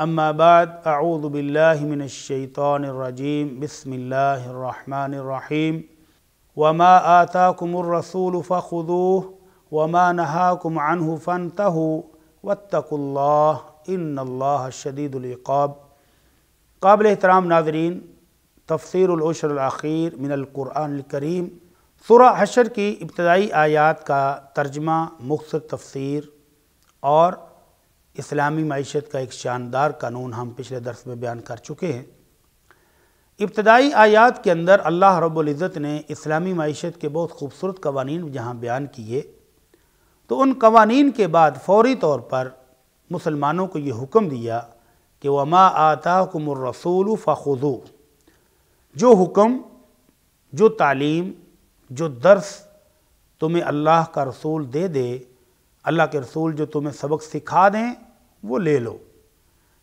أما بعد أعوذ بالله من الشيطان الرجيم بسم الله الرحمن الرحيم وما آتاكم الرسول فخذوه وما نهاكم عنه فانتهوا واتقوا الله إن الله شديد العقاب قابل احترام ناظرين تفسير العشر الأخير من القرآن الكريم سورة حشر کی ابتدائی آیات کا ترجمہ مختصر تفسیر اور इस्लामी मीशत का एक शानदार कानून हम पिछले दर्स में बयान कर चुके हैं इब्तदाई आयात के अंदर अल्लाह रबुल्ज़त ने इस्लामी मीशत के बहुत खूबसूरत कवानीन जहाँ बयान किए तो उन कवानीन के बाद फौरी तौर पर मुसलमानों को ये हुक्म दिया कि वमा आता कुमरसूल फ़ुदू जो हुक्म जो तालीम जो दर्स तुम्हें अल्लाह का रसूल दे दे अल्लाह के रसूल जो तुम्हें सबक सिखा दें वो ले लो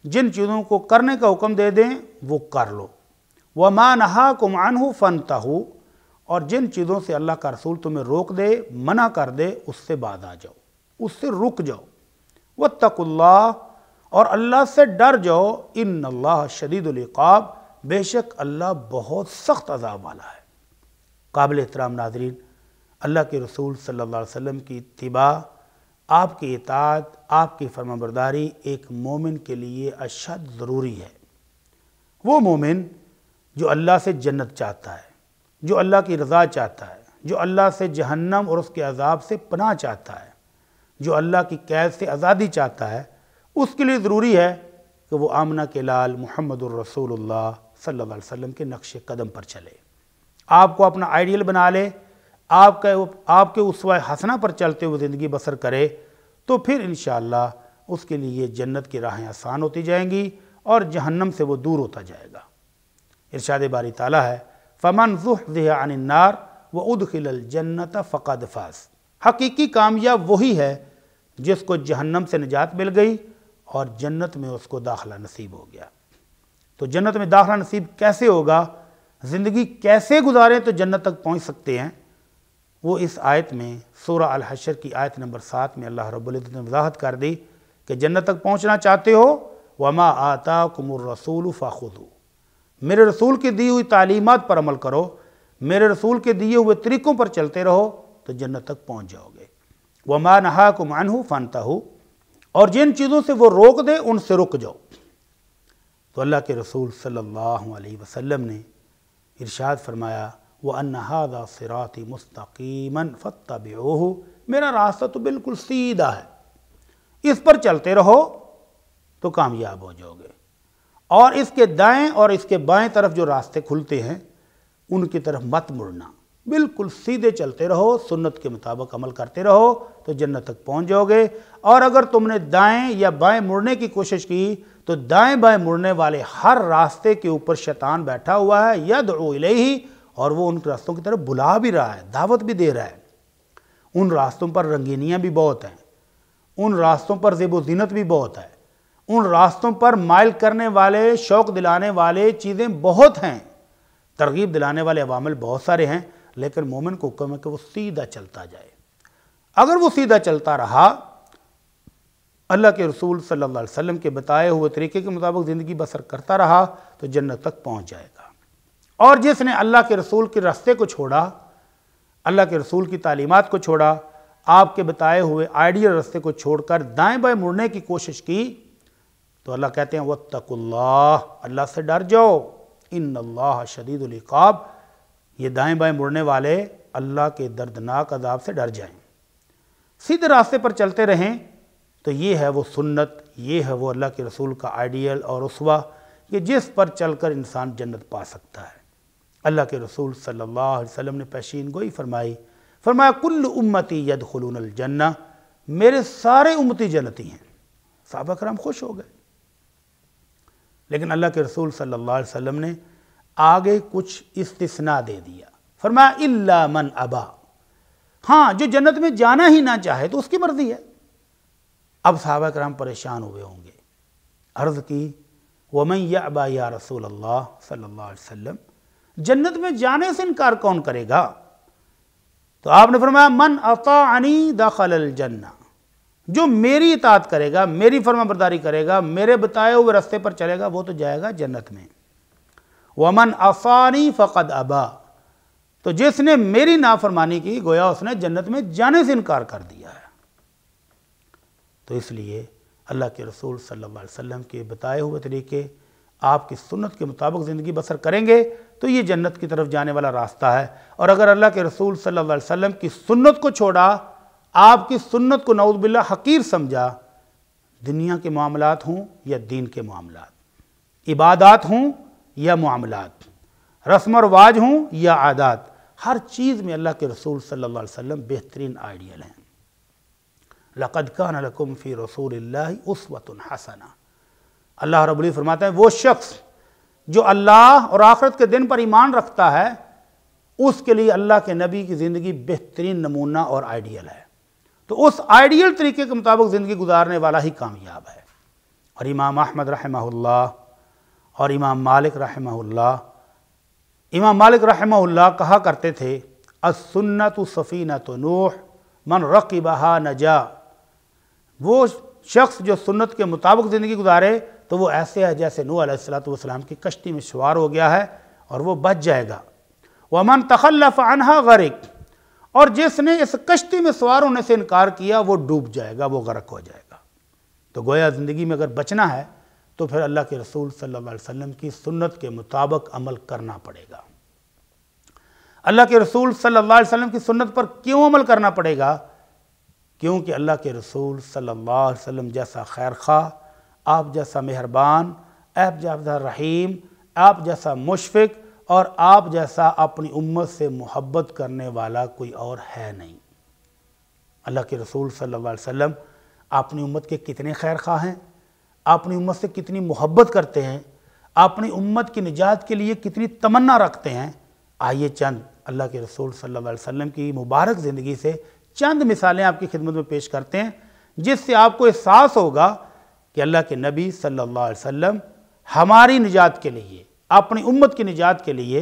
जिन चीज़ों को करने का हुक्म दे दें वो कर लो व मा नहा कुमान हो फ़न और जिन चीज़ों से अल्लाह का रसूल तुम्हें रोक दे मना कर दे उससे बाद आ जाओ उससे रुक जाओ व तकुल्ला और अल्लाह से डर जाओ इन अल्लाह शदीदुल्क़ाब बेशक अल्लाह बहुत सख्त अजाब वाला है काबिल एहतराम नाजरीन अल्लाह के रसूल सल्ला वसम की तिबा आपकी इतात आपकी फर्माबरदारी एक मोमिन के लिए अशद ज़रूरी है वो मोमिन जो अल्लाह से जन्नत चाहता है जो अल्लाह की रज़ा चाहता है जो अल्लाह से जहन्नम और उसके अजाब से पनाह चाहता है जो अल्लाह की कैद से आज़ादी चाहता है उसके लिए ज़रूरी है कि वो आमना के लाल मोहम्मद रसूलुल्लाह सल्लल्लाहु अलैहि वसल्लम के नक्श कदम पर चले आपको अपना आइडियल बना ले आपका आपके उस हसना पर चलते हुए ज़िंदगी बसर करे तो फिर इन उसके लिए जन्नत की राहें आसान होती जाएंगी और जहन्नम से वो दूर होता जाएगा इरशाद बारी ताला है फमन जुह अनिनार व खिल जन्नत फ़क़द फास हकीकी कामयाब वही है जिसको जहन्नम से निजात मिल गई और जन्नत में उसको दाखला नसीब हो गया तो जन्नत में दाखला नसीब कैसे होगा ज़िंदगी कैसे गुजारें तो जन्नत तक पहुँच सकते हैं वो इस आयत में सोरा अलहशर की आयत नंबर सात में अल्लाह रब्ज़त ने वजाहत कर दी कि जन्नत तक पहुँचना चाहते हो वमा आता कुमर रसूल फ़ाखुदू मेरे रसूल की दी हुई तालीमत पर अमल करो मेरे रसूल के दिए हुए तरीक़ों पर चलते रहो तो जन्नत तक पहुँच जाओगे वमा नहा कुमान हूँ फानता हूँ और जिन चीज़ों से वो रोक दे उनसे रुक जाओ तो अल्लाह के रसूल सल्लल्लाहु अलैहि वसल्लम ने इरशाद फरमाया व अनहादा सिराती मुस्तकीमन फ़तबोह मेरा रास्ता तो बिल्कुल सीधा है इस पर चलते रहो तो कामयाब हो जाओगे और इसके दाएं और इसके बाएं तरफ जो रास्ते खुलते हैं उनकी तरफ मत मुड़ना बिल्कुल सीधे चलते रहो सुन्नत के मुताबिक अमल करते रहो तो जन्नत तक पहुंच जाओगे और अगर तुमने दाएं या बाएं मुड़ने की कोशिश की तो दाएं बाएं मुड़ने वाले हर रास्ते के ऊपर शैतान बैठा हुआ है यद ही और वो उन रास्तों की तरफ बुला भी रहा है दावत भी दे रहा है उन रास्तों पर रंगीनियाँ भी बहुत हैं उन रास्तों पर जेब जीनत भी बहुत है उन रास्तों पर माइल करने वाले शौक़ दिलाने वाले चीज़ें बहुत हैं तरगीब दिलाने वाले अवामल बहुत सारे हैं लेकिन मोमिन को हुक्म है कि वो सीधा चलता जाए अगर वो सीधा चलता रहा अल्लाह के रसूल सल्लल्लाहु अलैहि वसल्लम के बताए हुए तरीके के मुताबिक ज़िंदगी बसर करता रहा तो जन्नत तक पहुंच जाए और जिसने अल्लाह के रसूल के रस्ते को छोड़ा अल्लाह के रसूल की तालीमत को छोड़ा आपके बताए हुए आइडियल रस्ते को छोड़कर दाएं बाएं मुड़ने की कोशिश की तो अल्लाह कहते हैं वह तकुल्ला अल्लाह से डर जाओ इन अल्लाह शदीदुल्काब ये दाएं बाएं मुड़ने वाले अल्लाह के दर्दनाक अदाब से डर जाएं सीधे रास्ते पर चलते रहें तो ये है वो सुन्नत ये है वो अल्लाह के रसूल का आइडियल और उसवा कि जिस पर चलकर इंसान जन्नत पा सकता है अल्लाह के रसूल सल्लल्लाहु अलैहि वसल्लम ने पेशीन गोई फरमाई फरमाया कुल उम्मती यद खलून जन्ना मेरे सारे उम्मती जन्नती हैं सहाबा कराम खुश हो गए लेकिन अल्लाह के रसूल सल्लल्लाहु अलैहि वसल्लम ने आगे कुछ इस्तना दे दिया फरमाया इल्ला मन अबा हाँ जो जन्नत में जाना ही ना चाहे तो उसकी मर्ज़ी है अब सहाबा कराम परेशान हुए होंगे अर्ज़ की वमैया अबा या रसूल अल्लाह सल्ला वसम जन्नत में जाने से इनकार कौन करेगा तो आपने फरमाया मन अतानी दखल जन्ना जो मेरी इतात करेगा मेरी फर्मा बरदारी करेगा मेरे बताए हुए रास्ते पर चलेगा वो तो जाएगा जन्नत में वमन अफानी फ़कद अबा तो जिसने मेरी नाफरमानी की गोया उसने जन्नत में जाने से इनकार कर दिया है तो इसलिए अल्लाह के रसूल सल्लल्लाहु अलैहि वसल्लम के बताए हुए तरीके आपकी सुन्नत के मुताबिक ज़िंदगी बसर करेंगे तो ये जन्नत की तरफ जाने वाला रास्ता है और अगर अल्लाह के रसूल सल्लल्लाहु अलैहि वसल्लम की सुन्नत को छोड़ा आपकी सुन्नत को नौजबिल्ला हकीर समझा दुनिया के मामला हों या दीन के मामला इबादत हों या मामला रस्म और हों या आदात हर चीज़ में अल्लाह के रसूल सल्लल्लाहु अलैहि वसल्लम बेहतरीन आइडियल हैं लकद कान लकुम फ़ी रसूल उस वतन हसना अल्लाह रबुल फरमाता है वो शख्स जो अल्लाह और आखरत के दिन पर ईमान रखता है उसके लिए अल्लाह के नबी की ज़िंदगी बेहतरीन नमूना और आइडियल है तो उस आइडियल तरीके के मुताबिक ज़िंदगी गुजारने वाला ही कामयाब है और इमाम अहमद रहमहुल्ला और इमाम मालिक रहमहुल्ला इमाम मालिक रहमहुल्ला कहा करते थे असन्नत तो नूह मन रक़ बहा नजा वो शख्स जो सुन्नत के मुताबिक ज़िंदगी गुजारे तो वो ऐसे है जैसे नू असलाम की कश्ती में शुार हो गया है और वो बच जाएगा वमन तखल्लफ अनहा गरक और जिसने इस कश्ती में सवार होने से इनकार किया वो डूब जाएगा वो गर्क हो जाएगा तो गोया ज़िंदगी में अगर बचना है तो फिर अल्लाह के रसूल सल्लल्लाहु अलैहि वसल्लम की सुन्नत के मुताबिक अमल करना पड़ेगा अल्लाह के रसूल सल्लल्लाहु अलैहि वसल्लम की सुन्नत पर क्यों अमल करना पड़ेगा क्योंकि अल्लाह के रसूल सल्लल्लाहु अलैहि वसल्लम जैसा खैर खा आप जैसा मेहरबान आप जैसा रहीम आप जैसा मुशफ़िक और आप जैसा अपनी उम्मत से मोहब्बत करने वाला कोई और है नहीं अल्लाह के रसूल सल्लल्लाहु अलैहि वसल्लम अपनी उम्मत के कितने खैर खा हैं अपनी उम्मत से कितनी मोहब्बत करते हैं अपनी उम्मत की निजात के लिए कितनी तमन्ना रखते हैं आइए चंद अल्लाह के रसूल सल्लल्लाहु अलैहि वसल्लम की मुबारक ज़िंदगी से चंद मिसालें आपकी खिदमत में पेश करते हैं जिससे आपको एहसास होगा कि अल्लाह के नबी सल्लल्लाहु अलैहि वसल्लम हमारी निजात के लिए अपनी उम्मत की निजात के लिए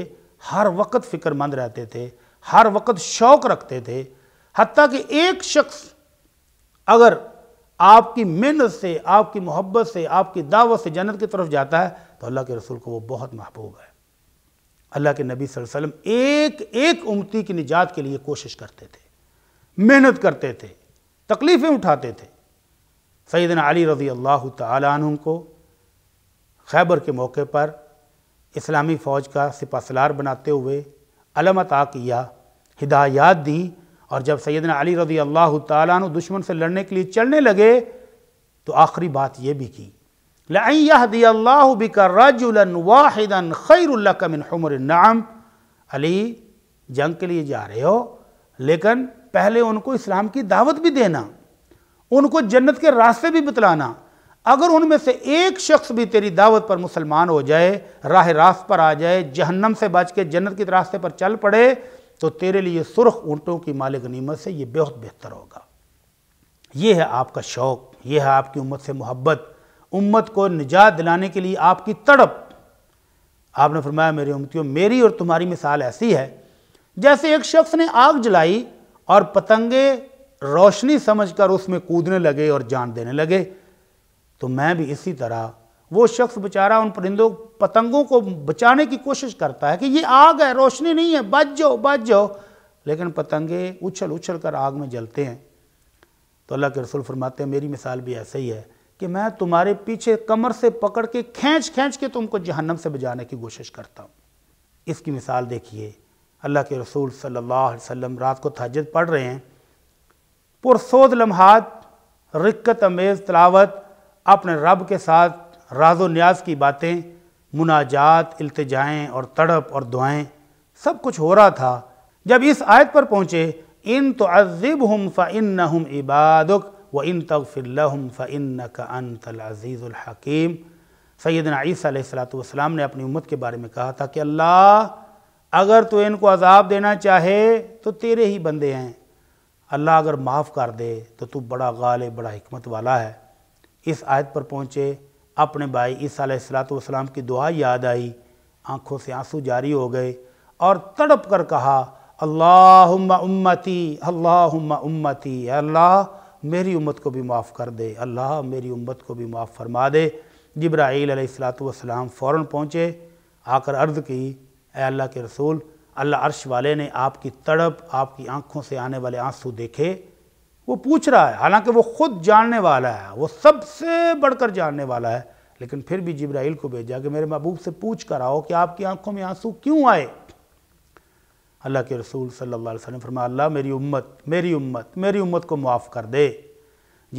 हर वक्त फ़िक्रमंद रहते थे हर वक्त शौक़ रखते थे हती कि एक शख्स अगर आपकी मेहनत से आपकी मोहब्बत से आपकी दावत से जन्नत की तरफ जाता है तो अल्लाह के रसूल को वो बहुत महबूब है अल्लाह के नबी वसल्लम एक एक उम्मती की निजात के लिए कोशिश करते थे मेहनत करते थे तकलीफ़ें उठाते थे सैदन अली रज़ी अल्लाह तुम को खैबर के मौके पर इस्लामी फ़ौज का सिपासलार बनाते हुए अलम अता किया हिदायत दी और जब सैदन अली रज़ी अल्लाह तुम दुश्मन से लड़ने के लिए चलने लगे तो आखिरी बात यह भी की लादी अल्लाह बिका रजुलन वाहिदन नाम अली जंग के लिए जा रहे हो लेकिन पहले उनको इस्लाम की दावत भी देना उनको जन्नत के रास्ते भी बतलाना अगर उनमें से एक शख्स भी तेरी दावत पर मुसलमान हो जाए राह रास्त पर आ जाए जहन्नम से बच के जन्नत के रास्ते पर चल पड़े तो तेरे लिए सुर्ख ऊँटों की मालिक नीमत से ये बेहद बेहतर होगा ये है आपका शौक़ ये है आपकी उम्मत से मोहब्बत उम्मत को निजात दिलाने के लिए आपकी तड़प आपने फरमाया मेरी उम्मतियों मेरी और तुम्हारी मिसाल ऐसी है जैसे एक शख्स ने आग जलाई और पतंगे रोशनी समझकर उसमें कूदने लगे और जान देने लगे तो मैं भी इसी तरह वो शख्स बेचारा उन परिंदों पतंगों को बचाने की कोशिश करता है कि ये आग है रोशनी नहीं है बच जाओ बच जाओ लेकिन पतंगे उछल उछल कर आग में जलते हैं तो अल्लाह के रसूल फरमाते हैं मेरी मिसाल भी ऐसे ही है कि मैं तुम्हारे पीछे कमर से पकड़ के खींच खींच के तुमको जहन्नम से बचाने की कोशिश करता हूँ इसकी मिसाल देखिए अल्लाह के रसूल सल्लल्लाहु अलैहि वसल्लम रात को तहजद पढ़ रहे हैं पुरसोद लम्हात रिक्कत अमेज तलावत अपने रब के साथ राजो न्याज की बातें मुनाजात अल्तजाएँ और तड़प और दुआएँ सब कुछ हो रहा था जब इस आयत पर पहुँचे इन तो अज़ब हम फ़िन हम इबादक व इन तगफ़िल्लम फ़िन का अन तलाज़ीज़ुलहकीम सैदना ईसीसलाम ने अपनी उम्मत के बारे में कहा था कि अल्लाह अगर तो इनको अजाब देना चाहे तो तेरे ही बंदे हैं अल्लाह अगर माफ़ कर दे तो तू बड़ा गाल बड़ा हमत वाला है इस आयत पर पहुँचे अपने भाई ईसा सलातम की दुआ याद आई आँखों से आंसू जारी हो गए और तड़प कर कहा अल्लाह उम्मती अल्लाह उम्मती अल्लाह मेरी उम्मत को भी माफ़ कर दे अल्लाह मेरी उम्मत को भी माफ़ फरमा दे जब्राईल सलातम फ़ौर पहुँचे आकर अर्ज़ की अल्लाह के रसूल अल्लाह अर्श वाले ने आपकी तड़प आपकी आँखों से आने वाले आंसू देखे वो पूछ रहा है हालांकि वो खुद जानने वाला है वो सबसे बढ़कर जानने वाला है लेकिन फिर भी जिब्राइल को भेजा कि मेरे महबूब से पूछ कर आओ कि आपकी आंखों में आंसू क्यों आए अल्लाह के रसूल सल्लल्लाहु अलैहि वसल्लम फरमा अल्लाह मेरी उम्मत मेरी उम्मत मेरी उम्मत को माफ़ कर दे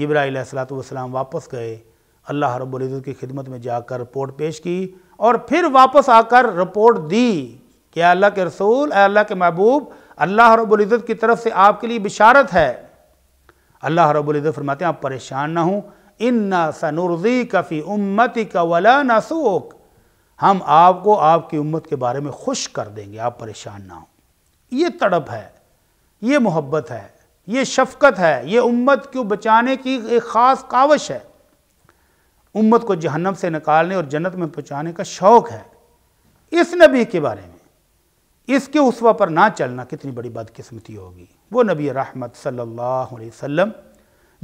जिब्राइल सलाम वापस गए अल्लाह रब्ज़त की खिदमत में जाकर रिपोर्ट पेश की और फिर वापस आकर रिपोर्ट दी कि अल्लाह के रसूल अल्लाह के महबूब अल्लाह रबुल्ज़त की तरफ से आपके लिए बिशारत है अल्लाह रबुल्ज़त फरमाते हैं आप परेशान ना हों इन ना सनुरजी कफ़ी उम्मत का वला नसूक हम आपको आपकी उम्मत के बारे में खुश कर देंगे आप परेशान ना हों ये तड़प है ये मोहब्बत है ये शफकत है ये उम्मत को बचाने की एक ख़ास कावश है उम्मत को जहन्नम से निकालने और जन्नत में पहुँचाने का शौक़ है इस नबी के बारे में इसके उसवा पर ना चलना कितनी बड़ी बदकिस्मती होगी वो नबी रहमत सल्लल्लाहु अलैहि वसल्लम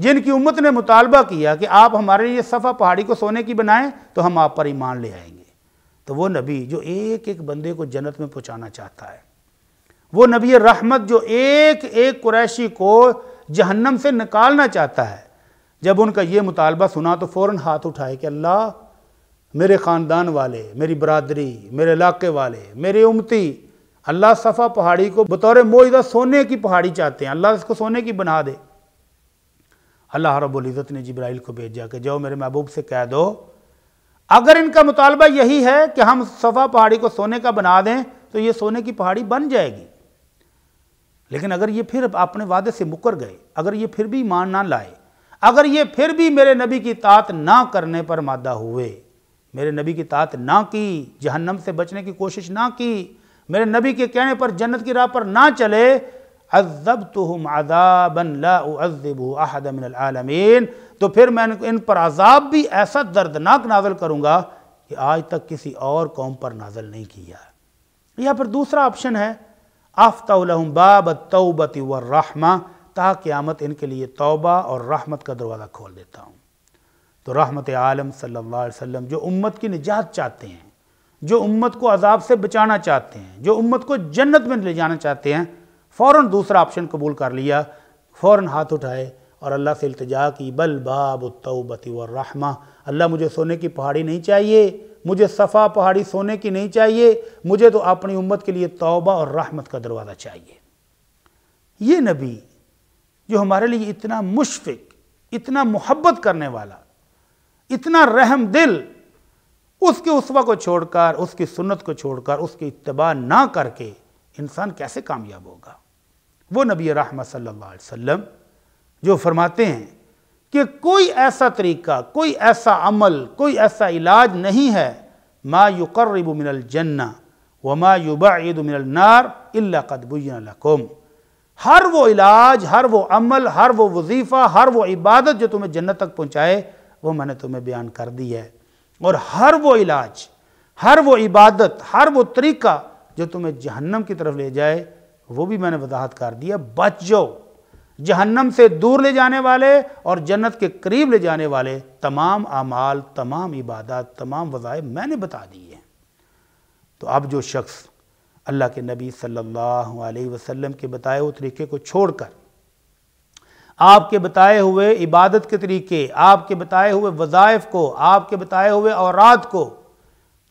जिनकी उम्मत ने मुतालबा किया कि आप हमारे लिए सफ़ा पहाड़ी को सोने की बनाएं तो हम आप पर ईमान ले आएंगे तो वो नबी जो एक एक बंदे को जन्नत में पहुँचाना चाहता है वो नबी रहमत जो एक एक कुरैशी को जहन्नम से निकालना चाहता है जब उनका ये मुतालबा सुना तो फ़ौर हाथ उठाए कि अल्लाह मेरे ख़ानदान वाले मेरी बरदरी मेरे इलाके वाले मेरे उमती अल्लाह सफ़ा पहाड़ी को बतौर मोजदा सोने की पहाड़ी चाहते हैं अल्लाह इसको सोने की बना दे अल्लाह रबुल्ज़त ने जब्राइल को भेजा कि जाओ मेरे महबूब से कह दो अगर इनका मुतालबा यही है कि हम सफ़ा पहाड़ी को सोने का बना दें तो ये सोने की पहाड़ी बन जाएगी लेकिन अगर ये फिर अपने वादे से मुकर गए अगर ये फिर भी ईमान ना लाए अगर ये फिर भी मेरे नबी की तात ना करने पर मादा हुए मेरे नबी की तात ना की जहन्नम से बचने की कोशिश ना की मेरे नबी के कहने पर जन्नत की राह पर ना चले अजब तो हम आदाबन तो फिर मैं इन पर आज़ाब भी ऐसा दर्दनाक नाजल करूँगा कि आज तक किसी और कौम पर नाजल नहीं किया या फिर दूसरा ऑप्शन है आफ्ता बाब तौबत वर्रहमा ता क़्यामत इनके लिए तोबा और रहमत का दरवाज़ा खोल देता हूँ तो रहमत आलम सल्ला वसम जो उम्मत की निजात चाहते हैं जो उम्मत को अजाब से बचाना चाहते हैं जो उम्मत को जन्नत में ले जाना चाहते हैं फ़ौर दूसरा ऑप्शन कबूल कर लिया फ़ौर हाथ उठाए और अल्लाह से अल्तजा की बल बाब तोबती रहमा अल्लाह मुझे सोने की पहाड़ी नहीं चाहिए मुझे सफ़ा पहाड़ी सोने की नहीं चाहिए मुझे तो अपनी उम्मत के लिए तौबा और रहमत का दरवाज़ा चाहिए ये नबी जो हमारे लिए इतना मुशफ़ इतना मोहब्बत करने वाला इतना रहम दिल उसके उसवा को छोड़कर उसकी सुन्नत को छोड़कर उसकी इतबा ना करके इंसान कैसे कामयाब होगा वो नबी रहमत सल्लल्लाहु अलैहि वसल्लम जो फरमाते हैं कि कोई ऐसा तरीका कोई ऐसा अमल कोई ऐसा इलाज नहीं है मा युकर्रब मिनल जन्ना व मा युबाद मिनल नार इल्ला कदबुयकुम हर वो इलाज हर वो अमल हर वो वजीफ़ा हर वो इबादत जो तुम्हें जन्नत तक पहुँचाए वो मैंने तुम्हें बयान कर दी है और हर वो इलाज हर वो इबादत हर वो तरीका जो तुम्हें जहन्नम की तरफ ले जाए वो भी मैंने वजाहत कर दिया बच जाओ जहन्नम से दूर ले जाने वाले और जन्नत के करीब ले जाने वाले तमाम अमाल तमाम इबादत तमाम वजाए मैंने बता दिए हैं तो अब जो शख्स अल्लाह के नबी सल्लल्लाहु अलैहि वसल्लम के बताए हुए तरीके को छोड़कर आपके बताए हुए इबादत के तरीके आपके बताए हुए वज़ाइफ को आपके बताए हुए औरत को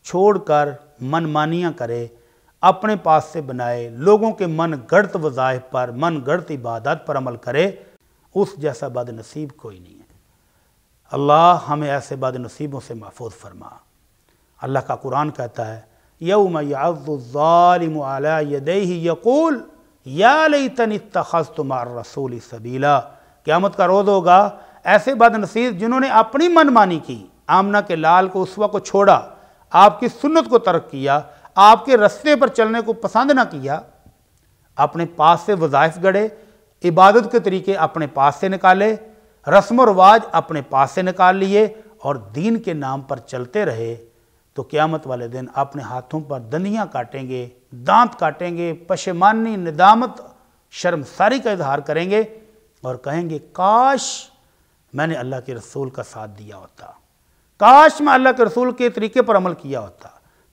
छोड़कर मनमानियाँ करे अपने पास से बनाए लोगों के मन गढ़त वज़ाइफ पर मन गढ़त इबादत पर अमल करे उस जैसा बद नसीब कोई नहीं है अल्लाह हमें ऐसे बद नसीबों से महफूज फरमा अल्लाह का कुरान कहता है यऊम याज़ालिम यकूल या लई तन तखज़ रसूल सबीला क़्यामत का रोज़ होगा ऐसे बदनसीब जिन्होंने अपनी मनमानी की आमना के लाल को उसवा को छोड़ा आपकी सुन्नत को तर्क किया आपके रस्ते पर चलने को पसंद ना किया अपने पास से वजायफ गढ़े इबादत के तरीके अपने पास से निकाले रस्म रवाज अपने पास से निकाल लिए और दीन के नाम पर चलते रहे तो क़्यामत वाले दिन अपने हाथों पर दंदियाँ काटेंगे दांत काटेंगे पशेमानी निदामत शर्मसारी का इजहार करेंगे और कहेंगे काश मैंने अल्लाह के रसूल का साथ दिया होता काश मैं अल्लाह के रसूल के तरीके पर अमल किया होता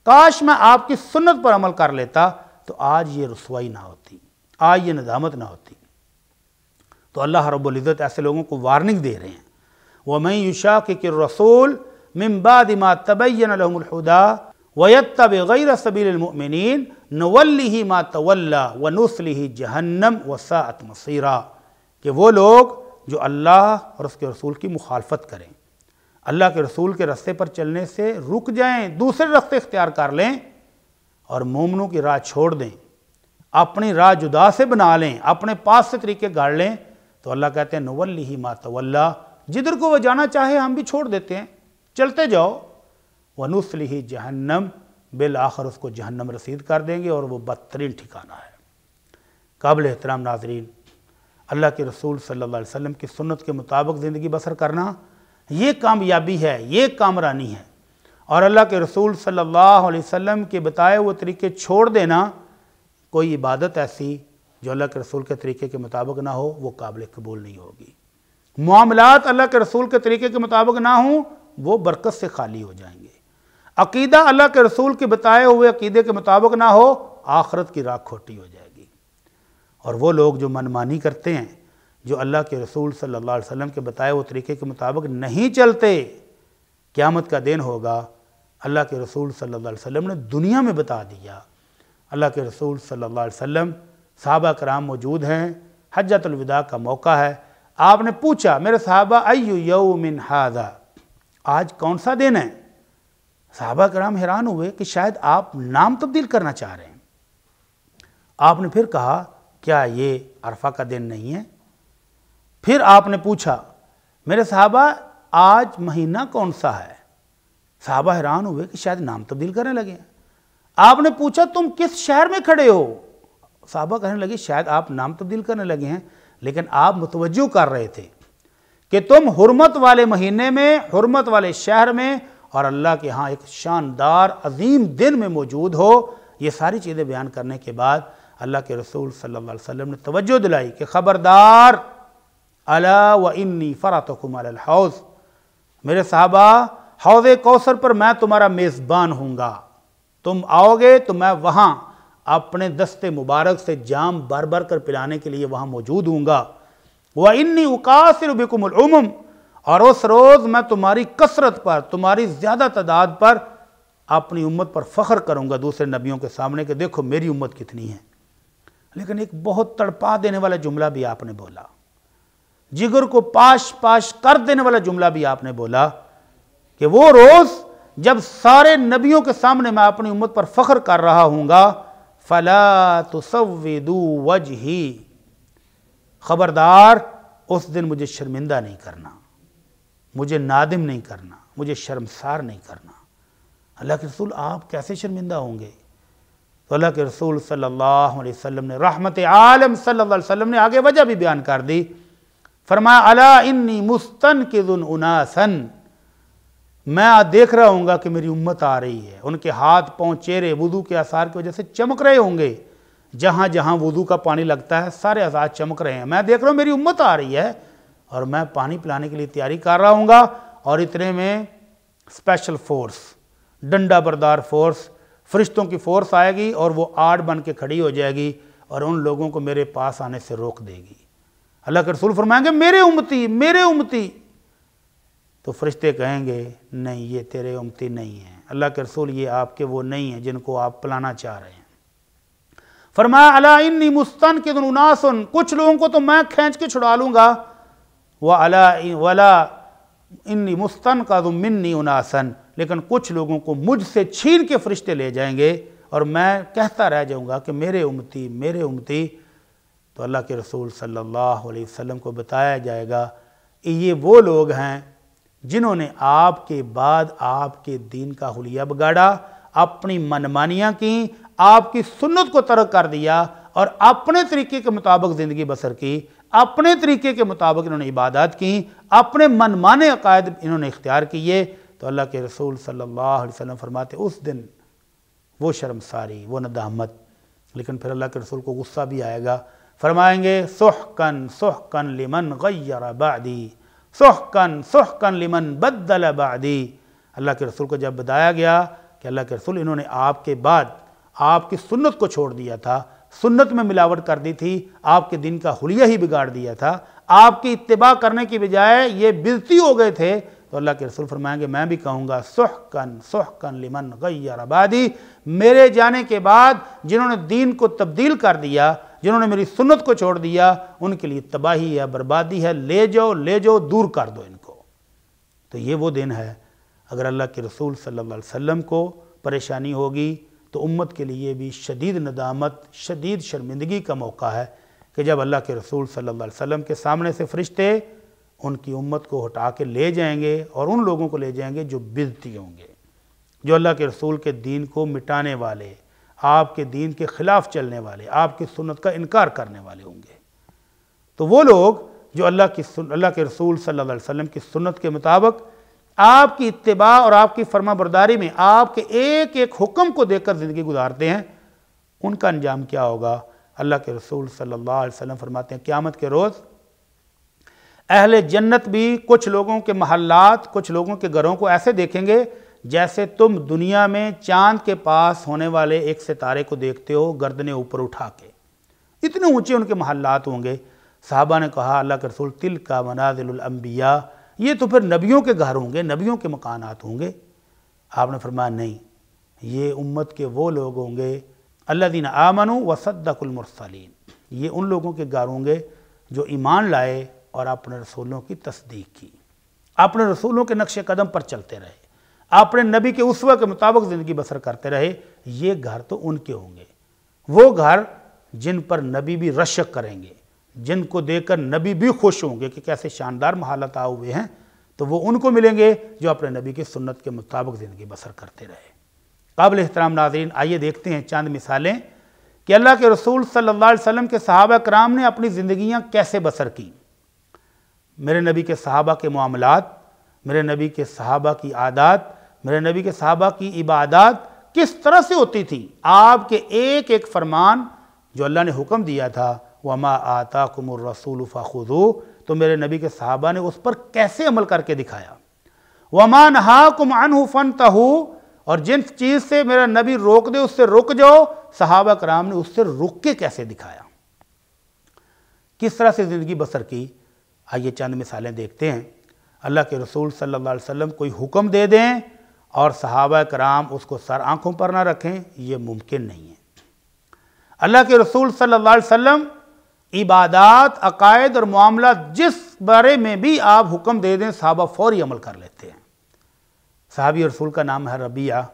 काश मैं आपकी सुन्नत पर अमल कर लेता तो आज ये रसवाई ना होती आज ये नदामत ना होती तो अल्लाह रबुल्जत ऐसे लोगों को वार्निंग दे रहे हैं वमई युशा के रसूल मिम्बाद इमा तबैनहुदा वयत गैर सबीमिन नवल्ली मा तवल्ला व नुसली जहन्नम वसात मसीरा कि वो लोग जो अल्लाह और उसके रसूल की मुखालफत करें अल्लाह के रसूल के रस्ते पर चलने से रुक जाएं दूसरे रस्ते इख्तियार कर लें और मोमनों की राह छोड़ दें अपनी राह जुदा से बना लें अपने पास से तरीके गाड़ लें तो अल्लाह कहते हैं नवल्ली ही मातवल्ला जिधर को वह जाना चाहे हम भी छोड़ देते हैं चलते जाओ वनुसली ही जहन्नम बिल आखिर उसको जहन्नम रसीद कर देंगे और वह बदतरीन ठिकाना है काबिल एहतराम नाजरीन अल्लाह के रसूल सल्लल्लाहु अलैहि वसल्लम की सुन्नत के मुताबिक ज़िंदगी बसर करना ये कामयाबी है ये कामरानी है और अल्लाह के रसूल सल्लल्लाहु अलैहि वसल्लम के बताए हुए तरीके छोड़ देना कोई इबादत ऐसी जो अल्लाह के रसूल के तरीके के मुताबिक ना हो वो काबिल कबूल नहीं होगी मामलात अल्लाह के रसूल के तरीके के मुताबिक ना हों वो बरकत से खाली हो जाएंगे अकीदा अल्लाह के रसूल के बताए हुए अकीदे के मुताबिक ना हो आखरत की राख खोटी हो जाए और वो लोग जो मनमानी करते हैं जो अल्लाह के रसूल सल्लल्लाहु अलैहि वसल्लम के बताए हुए तरीके के मुताबिक नहीं चलते क़्यामत का दिन होगा अल्लाह के रसूल सल्लल्लाहु अलैहि वसल्लम ने दुनिया में बता दिया अल्लाह के रसूल सल्लल्लाहु अलैहि वसल्लम साहबा कराम मौजूद हैं हजतलविदा का मौका है आपने पूछा मेरे साहबा अयु मिन हाजा आज कौन सा दिन है साहबा कराम हैरान हुए कि शायद आप नाम तब्दील करना चाह रहे हैं आपने फिर कहा क्या ये अरफा का दिन नहीं है फिर आपने पूछा मेरे साहबा आज महीना कौन सा है साहबा हैरान हुए कि शायद नाम तब्दील करने लगे आपने पूछा तुम किस शहर में खड़े हो साहबा कहने लगे शायद आप नाम तब्दील करने लगे हैं लेकिन आप मुतवजो कर रहे थे कि तुम हुरमत वाले महीने में हरमत वाले शहर में और अल्लाह के यहाँ एक शानदार अजीम दिन में मौजूद हो ये सारी चीज़ें बयान करने के बाद अल्लाह के रसूल सल्लल्लाहु अलैहि वसल्लम ने तवज्जो दिलाई कि ख़बरदार अला व इन्नी कुमार हौज़ मेरे साहबा हौज़ कौसर पर मैं तुम्हारा मेज़बान हूँगा तुम आओगे तो मैं वहाँ अपने दस्ते मुबारक से जाम भर भर कर पिलाने के लिए वहाँ मौजूद हूँगा व इन्नी उकासिर बिकुमलुम और उस रोज़ मैं तुम्हारी कसरत पर तुम्हारी ज़्यादा तादाद पर अपनी उम्मत पर फ़ख्र करूँगा दूसरे नबियों के सामने कि देखो मेरी उम्मत कितनी है लेकिन एक बहुत तड़पा देने वाला जुमला भी आपने बोला जिगर को पाश पाश कर देने वाला जुमला भी आपने बोला कि वो रोज़ जब सारे नबियों के सामने मैं अपनी उम्मत पर फख्र कर रहा हूंगा फला तो सवेदू वज ही खबरदार उस दिन मुझे शर्मिंदा नहीं करना मुझे नादिम नहीं करना मुझे शर्मसार नहीं करना अल्लाह के रसूल आप कैसे शर्मिंदा होंगे तो अल्लाह के रसूल सल्लल्लाहु अलैहि वसल्लम ने रहमत आलम सल्लल्लाहु अलैहि वसल्लम ने आगे वजह भी बयान कर दी फरमाया अला इन्नी मुस्तन के उनासन मैं देख रहा हूँ कि मेरी उम्मत आ रही है उनके हाथ पाँव चेहरे वुदू के आसार की वजह से चमक रहे होंगे जहाँ जहाँ वुदू का पानी लगता है सारे आसार चमक रहे हैं मैं देख रहा हूँ मेरी उम्मत आ रही है और मैं पानी पिलाने के लिए तैयारी कर रहा हूँ और इतने में स्पेशल फोर्स डंडा बरदार फोर्स फरिश्तों की फ़ोर्स आएगी और वो आड़ बन के खड़ी हो जाएगी और उन लोगों को मेरे पास आने से रोक देगी अल्लाह के रसूल फरमाएंगे मेरे उमती मेरे उमती तो फरिश्ते कहेंगे नहीं ये तेरे उमती नहीं है अल्लाह के रसूल ये आपके वो नहीं हैं जिनको आप पलाना चाह रहे हैं फरमाया अला इन्नी मुस्तन के उनासन कुछ लोगों को तो मैं खींच के छुड़ा लूँगा वह अला वला इन्नी मुस्तन का मिन्नी उनासन लेकिन कुछ लोगों को मुझसे छीन के फरिश्ते ले जाएंगे और मैं कहता रह जाऊँगा कि मेरे उमती मेरे उमती तो अल्लाह के रसूल सल्लल्लाहु अलैहि वसल्लम को बताया जाएगा कि ये वो लोग हैं जिन्होंने आपके बाद आपके दीन का हुलिया बिगाड़ा अपनी मनमानियाँ की आपकी सुन्नत को तर्क कर दिया और अपने तरीके के मुताबिक ज़िंदगी बसर की अपने तरीके के मुताबिक इन्होंने इबादत की अपने मनमाने अकायद इन्होंने इख्तियार किए तो अल्लाह के रसूल सल्लल्लाहु अलैहि वसल्लम फरमाते उस दिन वो शर्मसारी वो नदामत लेकिन फिर अल्लाह के रसूल को गुस्सा भी आएगा फरमाएंगे सुह कन सुह कन लिमन गैर सुह कन सुह कन लिमन बदल आबादी अल्लाह के रसूल को जब बताया गया कि अल्लाह के रसूल इन्होंने आपके बाद आपकी सुन्नत को छोड़ दिया था सुन्नत में मिलावट कर दी थी आपके दिन का हुलिया ही बिगाड़ दिया था आपकी इतबा करने की बजाय ये बिजती हो गए थे तो अल्लाह के रसूल फरमाएंगे मैं भी कहूँगा सुह कन सुह कन लिमन गैर आबादी मेरे जाने के बाद जिन्होंने दीन को तब्दील कर दिया जिन्होंने मेरी सुन्नत को छोड़ दिया उनके लिए तबाही है बर्बादी है ले जाओ ले जाओ दूर कर दो इनको तो ये वो दिन है अगर अल्लाह के रसूल सल्ला अलैहि को परेशानी होगी तो उम्मत के लिए भी शदीद नदामत शदीद शर्मिंदगी का मौका है कि जब अल्लाह के रसूल सल्लल्लाहु अलैहि वसल्लम के सामने से फ़रिश्ते उनकी उम्मत को हटा के ले जाएंगे और उन लोगों को ले जाएंगे जो बिजती होंगे जो अल्लाह के रसूल के दीन को मिटाने वाले आपके दीन के ख़िलाफ़ चलने वाले आपकी सुनत का इनकार करने वाले होंगे तो वो लोग जो अल्लाह की अल्लाह के रसूल सल्लल्लाहु अलैहि वसल्लम की सुनत के मुताबिक आपकी इत्तबा और आपकी फर्मा बरदारी में आपके एक एक हुक्म को देखकर ज़िंदगी गुजारते हैं उनका अंजाम क्या होगा अल्लाह के रसूल सल्लल्लाहु अलैहि वसल्लम फरमाते हैं क़्यामत के रोज़ अहल जन्नत भी कुछ लोगों के महल्लात कुछ लोगों के घरों को ऐसे देखेंगे जैसे तुम दुनिया में चांद के पास होने वाले एक सितारे को देखते हो गर्दने ऊपर उठा के इतने ऊँचे उनके महल्लात होंगे साहबा ने कहा अल्लाह के रसूल तिल का मनाजिलम्बिया ये तो फिर नबियों के घर होंगे नबियों के मकानात होंगे आपने फरमाया नहीं ये उम्मत के वो लोग होंगे अल्ला दिन आमनु वसद्दकुलमरसलिन ये उन लोगों के घर होंगे जो ईमान लाए और अपने रसूलों की तस्दीक की अपने रसूलों के नक्श कदम पर चलते रहे अपने नबी के उस के मुताबिक ज़िंदगी बसर करते रहे ये घर तो उनके होंगे वो घर जिन पर नबी भी रशक करेंगे जिनको देखकर नबी भी खुश होंगे कि कैसे शानदार महालत आए हुए हैं तो वो उनको मिलेंगे जो अपने नबी की सुन्नत के मुताबिक ज़िंदगी बसर करते रहे काबिल एहतराम नाजरीन आइए देखते हैं चंद मिसालें कि अल्लाह के रसूल सल्लल्लाहु अलैहि वसल्लम के सहाबा कराम ने अपनी ज़िंदगियां कैसे बसर की मेरे नबी के सहाबा के मामलात मेरे नबी के सहाबा की आदात मेरे नबी के सहाबा की इबादत किस तरह से होती थी आपके एक एक फरमान जो अल्लाह ने हुक्म दिया था वमा आता कुमर रसूल फ़ाखुदो तो मेरे नबी के सहाबा ने उस पर कैसे अमल करके दिखाया वमा नहा कुमान फ़न तहू और जिन चीज़ से मेरा नबी रोक दे उससे रुक जाओ सहाबा कराम ने उससे रुक के कैसे दिखाया किस तरह से ज़िंदगी बसर की आइए चंद मिसालें देखते हैं अल्लाह के रसूल सल्लल्लाहु अलैहि वसल्लम कोई हुक्म दे दें और सहाबा कराम उसको सर आँखों पर ना रखें ये मुमकिन नहीं है अल्लाह के रसूल सल्लल्लाहु अलैहि वसल्लम अकायद और मामला जिस बारे में भी आप हुक्म दे दें साहबा फौरी अमल कर लेते हैं सहाबी रसूल का नाम है रबिया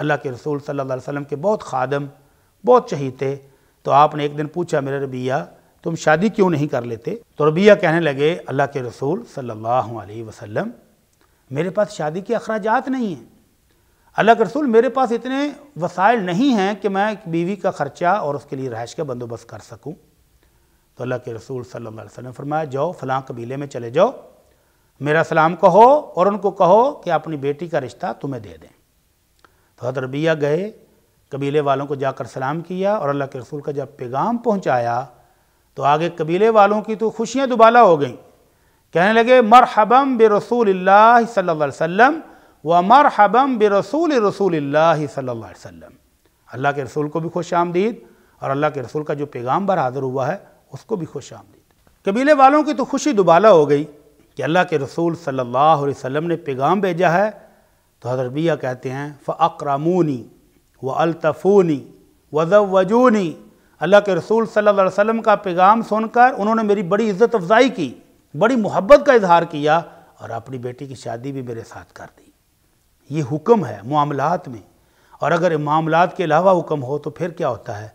अल्लाह के रसूल सल्लल्लाहु अलैहि वसल्लम के बहुत खादम बहुत चहीते तो आपने एक दिन पूछा मेरे रबिया तुम शादी क्यों नहीं कर लेते तो रबिया कहने लगे अल्लाह के रसूल सल्लल्लाहु अलैहि वसल्लम मेरे पास शादी के अखराज नहीं हैं अल्लाह के रसूल मेरे पास इतने वसाइल नहीं हैं कि मैं एक बीवी का ख़र्चा और उसके लिए रहाइश का बंदोबस्त कर सकूँ तो अल्लाह के रसूल सल्ला अलैहि फरमाया जाओ फ़लाँ कबीले में चले जाओ मेरा सलाम कहो और उनको कहो कि अपनी बेटी का रिश्ता तुम्हें दे दें तो हजरबिया गए कबीले वालों को जाकर सलाम किया और अल्लाह के रसूल का जब पैगाम पहुँचाया तो आगे कबीले वालों की तो खुशियाँ दुबाला हो गई कहने लगे मरहबम बे रसूल सल्ला व व मरहबम बे रसूल रसूल सल्ला अल्लाह के रसूल को भी खुश आमदीद और अल्लाह के रसूल का जो पैगाम बर हाज़िर हुआ है उसको भी खुश आमदीद कबीले वालों की तो खुशी दुबाला हो गई कि अल्लाह के रसूल सल्ला वसम ने पैगाम भेजा है तो हज़र बिया कहते हैं फ़ अक्रामूनी व अलतफ़ूनी वजूनी अल्लाह के रसूल सल्लल्लाहु अलैहि वसल्लम का पैगाम सुनकर उन्होंने मेरी बड़ी इज़्ज़त अफजाई की बड़ी मोहब्बत का इजहार किया और अपनी बेटी की शादी भी मेरे साथ कर दी ये हुक्म है मामलात में और अगर मामलात के अलावा हुक्म हो तो फिर क्या होता है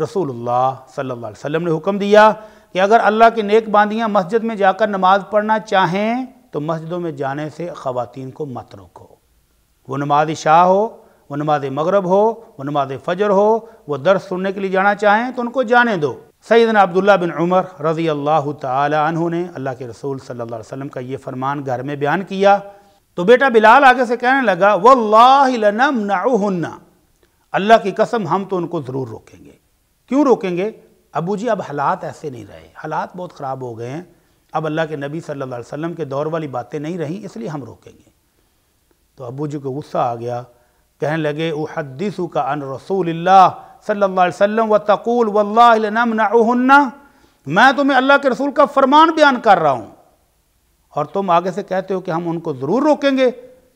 रसूलुल्लाह सल्लल्लाहु अलैहि वसल्लम ने हुक्म दिया कि अगर अल्लाह की नेक बांदियाँ मस्जिद में जाकर नमाज़ पढ़ना चाहें तो मस्जिदों में जाने से ख़वातीन को मत रोको वो नमाज शाह हो वो नमाज मगरब हो वो नमाज फजर हो वो दर्स सुनने के लिए जाना चाहें तो उनको जाने दो सैदन अब्दुल्ला बिन उमर रज़ी अल्लाह तु ने अल्लाह के रसूल सल्लल्लाहु अलैहि वसल्लम का ये फरमान घर में बयान किया तो बेटा बिलाल आगे से कहने लगा वल्लाहन्ना अल्लाह की कसम हम तो उनको ज़रूर रोकेंगे क्यों रोकेंगे अबू जी अब हालात ऐसे नहीं रहे हालात बहुत ख़राब हो गए हैं अब अल्लाह के नबी सल्लल्लाहु अलैहि वसल्लम के दौर वाली बातें नहीं रहीं इसलिए हम रोकेंगे तो अबू जी को गुस्सा आ गया कहने लगे उहदीसु का अन रसूल सल्ला वसम व तकूल वल्लामना मैं तुम्हें अल्लाह के रसूल का फरमान बयान कर रहा हूँ और तुम आगे से कहते हो कि हम उनको ज़रूर रोकेंगे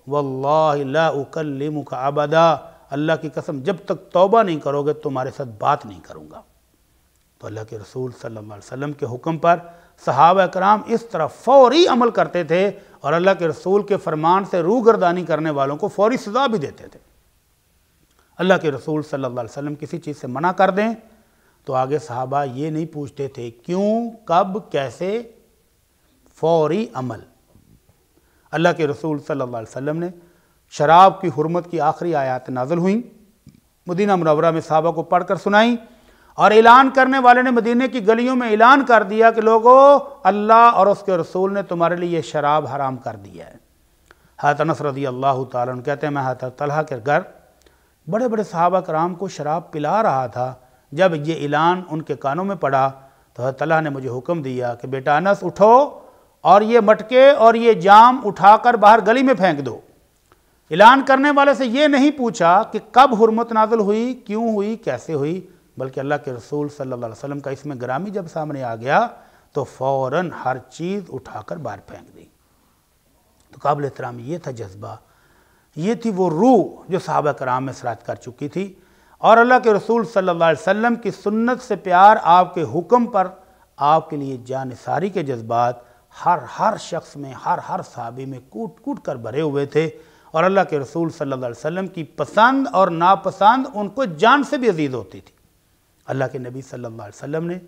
वल्लाकलम का आबादा अल्लाह की कसम जब तक तोबा नहीं करोगे तुम्हारे साथ बात नहीं करूँगा तो अल्लाह के रसूल सल्लम के हुक्म पर सहाब कराम इस तरह फौरी अमल करते थे और अल्लाह के रसूल के फरमान से रू गर्दानी करने वालों को फौरी सजा भी देते थे अल्लाह के रसूल सल्लल्लाहु अलैहि वसल्लम किसी चीज़ से मना कर दें तो आगे साहबा ये नहीं पूछते थे क्यों कब कैसे फौरी अमल अल्लाह के रसूल सल्लल्लाहु अलैहि वसल्लम ने शराब की हरमत की आखिरी आयात नाजल हुई मदीना मनवरा में साहबा को पढ़कर सुनाई और ऐलान करने वाले ने मदीने की गलियों में ऐलान कर दिया कि लोगों अल्लाह और उसके रसूल ने तुम्हारे लिए शराब हराम कर दिया है हाथ रजी अल्लाह तहते कहते हैं मैं हाथ तलहा के घर बड़े बड़े साहबा कराम को शराब पिला रहा था जब ये ऐलान उनके कानों में पड़ा तो तला ने मुझे हुक्म दिया कि बेटा अनस उठो और ये मटके और ये जाम उठाकर बाहर गली में फेंक दो ऐलान करने वाले से ये नहीं पूछा कि कब हरमत नाजल हुई क्यों हुई कैसे हुई बल्कि अल्लाह के रसूल सल्लल्लाहु अलैहि वसल्लम का इसमें ग्रामी जब सामने आ गया तो फ़ौर हर चीज़ उठाकर बाहर फेंक दी तो काबिल एहतराम ये था जज्बा ये थी वो रूह जो साहब कराम में सरात कर चुकी थी और अल्लाह के रसूल सल्लल्लाहु अलैहि वसल्लम की सुन्नत से प्यार आपके हुक्म पर आपके लिए जानसारी के जज्बात हर हर शख्स में हर हर साहबी में कूट कूट कर भरे हुए थे और अल्लाह के रसूल सल्लल्लाहु अलैहि वसल्लम की पसंद और नापसंद उनको जान से भी अजीज़ होती थी अल्लाह के नबी सल्ला वसम ने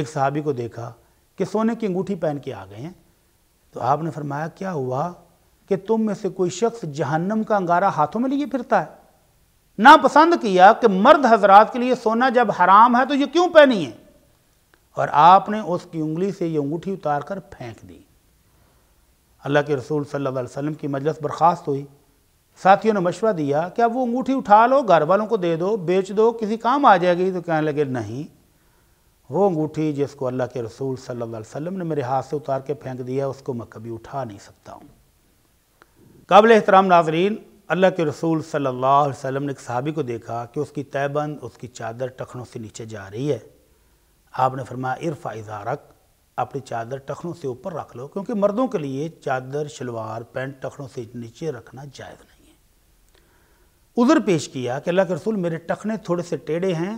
एक सहाबी को देखा कि सोने की अंगूठी पहन के आ गए हैं तो आपने फरमाया क्या हुआ कि तुम में से कोई शख्स जहन्नम का अंगारा हाथों में लिए फिरता है ना पसंद किया कि मर्द हजरात के लिए सोना जब हराम है तो ये क्यों पहनी है और आपने उसकी उंगली से ये अंगूठी उतार कर फेंक दी अल्लाह के रसूल सल्लल्लाहु अलैहि वसल्लम की मजलस बर्खास्त हुई साथियों ने मशवरा दिया कि अब वो अंगूठी उठा लो घर वालों को दे दो बेच दो किसी काम आ जाएगी तो कहने लगे नहीं वो अंगूठी जिसको अल्लाह के रसूल सल्लल्लाहु अलैहि वसल्लम ने मेरे हाथ से उतार के फेंक दिया उसको मैं कभी उठा नहीं सकता हूँ काबिल एहतराम नाजरीन अल्लाह के रसूल सल्लल्लाहु अलैहि वसल्लम ने एक सहाबी को देखा कि उसकी तयबंद उसकी चादर टखनों से नीचे जा रही है आपने फरमाया इरफा इजारक अपनी चादर टखनों से ऊपर रख लो क्योंकि मर्दों के लिए चादर शलवार पैंट टखनों से नीचे रखना जायज़ नहीं है उधर पेश किया कि अल्लाह के रसूल मेरे टखने थोड़े से टेढ़े हैं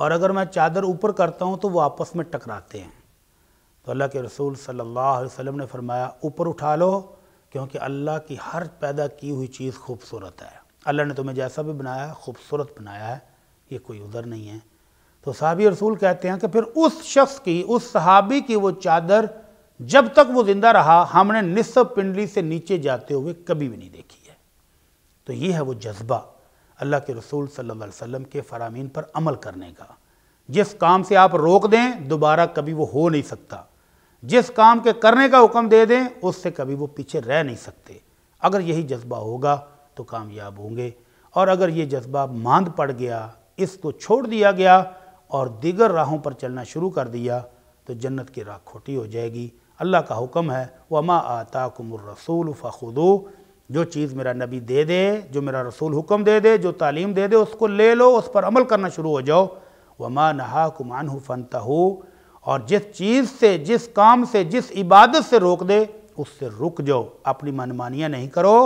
और अगर मैं चादर ऊपर करता हूँ तो वो आपस में टकराते हैं तो अल्लाह के रसूल सल्लल्लाहु अलैहि वसल्लम ने फरमाया ऊपर उठा लो क्योंकि अल्लाह की हर पैदा की हुई चीज़ खूबसूरत है अल्लाह ने तुम्हें जैसा भी बनाया है खूबसूरत बनाया है ये कोई उधर नहीं है तो सहाबी रसूल कहते हैं कि फिर उस शख्स की उस सहाबी की वो चादर जब तक वो ज़िंदा रहा हमने निस्ब पिंडली से नीचे जाते हुए कभी भी नहीं देखी है तो ये है वो जज्बा अल्लाह के रसूल सल्लल्लाहु अलैहि वसल्लम के फरामीन पर अमल करने का जिस काम से आप रोक दें दोबारा कभी वो हो नहीं सकता जिस काम के करने का हुक्म दे दें उससे कभी वो पीछे रह नहीं सकते अगर यही जज्बा होगा तो कामयाब होंगे और अगर ये जज्बा मांद पड़ गया इसको छोड़ दिया गया और दीगर राहों पर चलना शुरू कर दिया तो जन्नत की राह खोटी हो जाएगी अल्लाह का हुक्म है वमा आता रसूल फ़ुदो जो चीज़ मेरा नबी दे दे जो मेरा रसूल हुक्म दे दे जो तालीम दे दे उसको ले लो उस पर अमल करना शुरू हो जाओ वमा नहा कुमान फ़नता और जिस चीज़ से जिस काम से जिस इबादत से रोक दे उससे रुक जाओ अपनी मनमानियाँ नहीं करो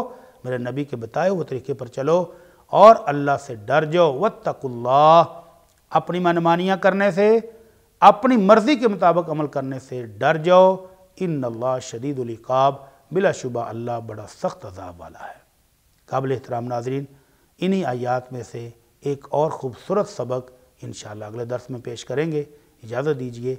मेरे नबी के बताए हुए तरीके पर चलो और अल्लाह से डर जाओ व तकुल्ला अपनी मनमानियाँ करने से अपनी मर्ज़ी के मुताबिक अमल करने से डर जाओ इन अल्लाह बिला शुबा अल्लाह बड़ा सख्त अजाब वाला है काबिल एहतराम नाजरीन इन्हीं आयात में से एक और ख़ूबसूरत सबक इन अगले दर्स में पेश करेंगे इजाज़त दीजिए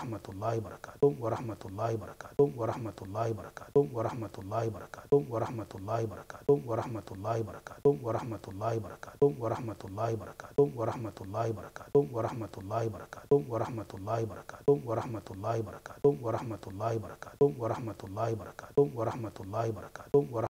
ورحمة الله وبركاته ورحمة الله وبركاته ورحمة الله وبركاته ورحمة الله وبركاته ورحمة الله وبركاته ورحمة الله وبركاته ورحمة الله وبركاته ورحمة الله وبركاته ورحمة الله وبركاته ورحمة الله وبركاته ورحمة الله وبركاته ورحمة الله وبركاته ورحمة الله وبركاته ورحمة الله وبركاته ورحمة الله وبركاته